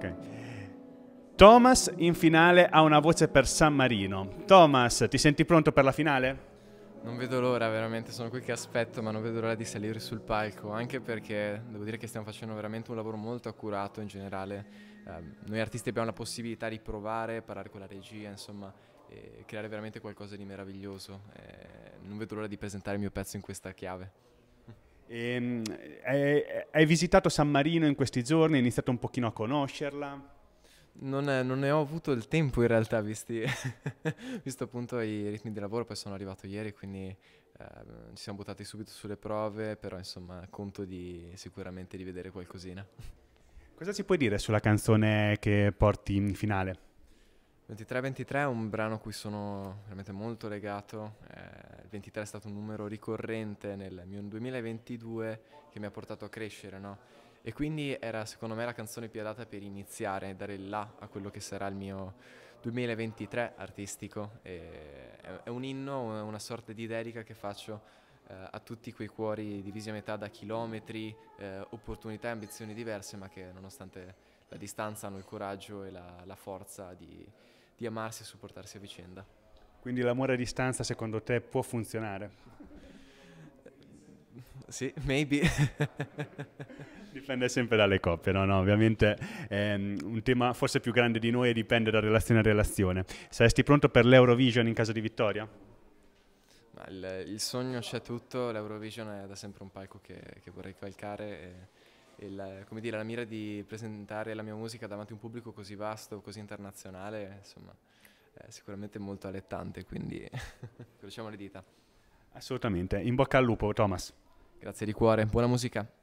Ok. Thomas in finale ha una voce per San Marino. Thomas, ti senti pronto per la finale? Non vedo l'ora, veramente, sono qui che aspetto, ma non vedo l'ora di salire sul palco, anche perché devo dire che stiamo facendo veramente un lavoro molto accurato in generale. Um, noi artisti abbiamo la possibilità di provare, parlare con la regia, insomma, creare veramente qualcosa di meraviglioso. Eh, non vedo l'ora di presentare il mio pezzo in questa chiave. Ehm, hai visitato San Marino in questi giorni? Hai iniziato un pochino a conoscerla? Non, è, non ne ho avuto il tempo in realtà, visti, visto appunto i ritmi di lavoro, poi sono arrivato ieri, quindi Uh, ci siamo buttati subito sulle prove, però insomma conto di sicuramente di vedere qualcosina. Cosa ci puoi dire sulla canzone che porti in finale? 2323 è un brano a cui sono veramente molto legato, 23 è stato un numero ricorrente nel mio 2022 che mi ha portato a crescere, no? E quindi era secondo me la canzone più adatta per iniziare, dare il là a quello che sarà il mio 2023 artistico. E è un inno, una sorta di dedica che faccio eh, a tutti quei cuori divisi a metà da chilometri, eh, opportunità e ambizioni diverse, ma che nonostante la distanza hanno il coraggio e la, la forza di, di amarsi e supportarsi a vicenda. Quindi l'amore a distanza secondo te può funzionare? Sì, maybe. Dipende sempre dalle coppie, no? no ovviamente è ehm, un tema forse più grande di noi e dipende da relazione a relazione. Saresti pronto per l'Eurovision in caso di vittoria? Ma il, il sogno c'è tutto, l'Eurovision è da sempre un palco che, che vorrei calcare. e, e la, come dire, la mira di presentare la mia musica davanti a un pubblico così vasto, così internazionale, insomma sicuramente molto allettante, quindi crociamo le dita. Assolutamente, in bocca al lupo Thomas. Grazie di cuore, buona musica.